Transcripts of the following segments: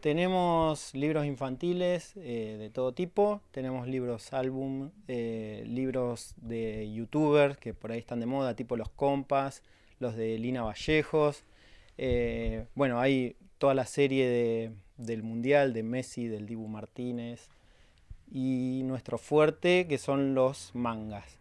Tenemos libros infantiles eh, de todo tipo, tenemos libros álbum, eh, libros de youtubers que por ahí están de moda, tipo los compas, los de Lina Vallejos. Eh, bueno, hay toda la serie del Mundial, de Messi, del Dibu Martínez. Y nuestro fuerte, que son los mangas.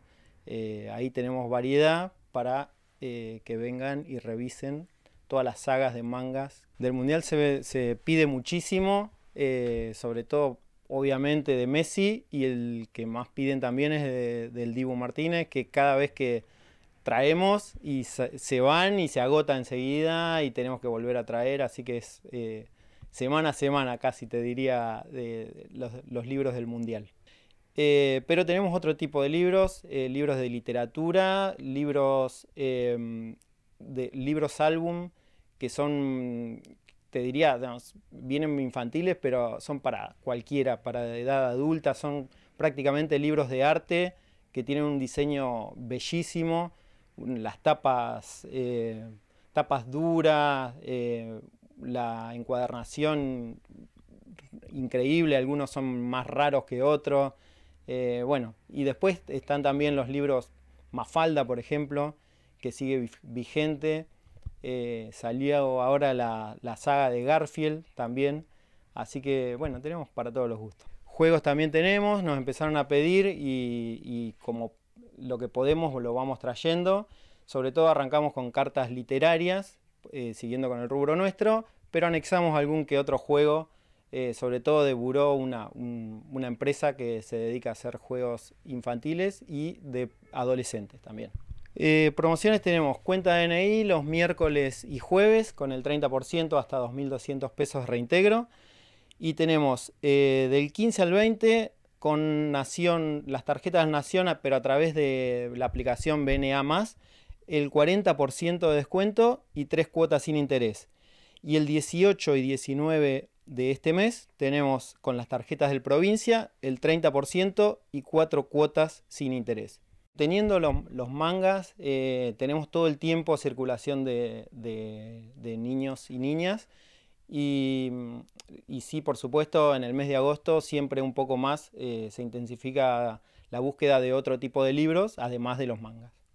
ahí tenemos variedad para que vengan y revisen todas las sagas de mangas. Del Mundial se, pide muchísimo, eh, sobre todo obviamente de Messi y el que más piden también es del Dibu Martínez, que cada vez que traemos y se van y se agota enseguida y tenemos que volver a traer, así que es eh, semana a semana casi te diría de los, libros del Mundial. Eh, pero tenemos otro tipo de libros, libros de literatura, libros em, de libros álbum que son, te diría, vienen infantiles, pero son para cualquiera, para edad adulta, son prácticamente libros de arte que tienen un diseño bellísimo, las tapas, eh, tapas duras, eh, la encuadernación increíble, algunos son más raros que otros. Eh, bueno, y después están también los libros Mafalda, por ejemplo, que sigue vigente. Eh, salió ahora la, saga de Garfield también. Así que bueno, tenemos para todos los gustos. Juegos también tenemos, nos empezaron a pedir y, como lo que podemos lo vamos trayendo. Sobre todo arrancamos con cartas literarias, eh, siguiendo con el rubro nuestro, pero anexamos algún que otro juego, eh, sobre todo de Buró, una, una empresa que se dedica a hacer juegos infantiles y de adolescentes también. Eh, promociones tenemos cuenta DNI los miércoles y jueves con el 30% hasta 2.200 pesos reintegro. Y tenemos eh, del 15 al 20 con Nación, las tarjetas Nación, pero a través de la aplicación BNA, el 40% de descuento y tres cuotas sin interés. Y el 18 y 19 de este mes tenemos con las tarjetas del provincia el 30% y cuatro cuotas sin interés. Teniendo los, mangas, eh, tenemos todo el tiempo circulación de, niños y niñas. Y, sí, por supuesto, en el mes de agosto siempre un poco más eh, se intensifica la búsqueda de otro tipo de libros, además de los mangas.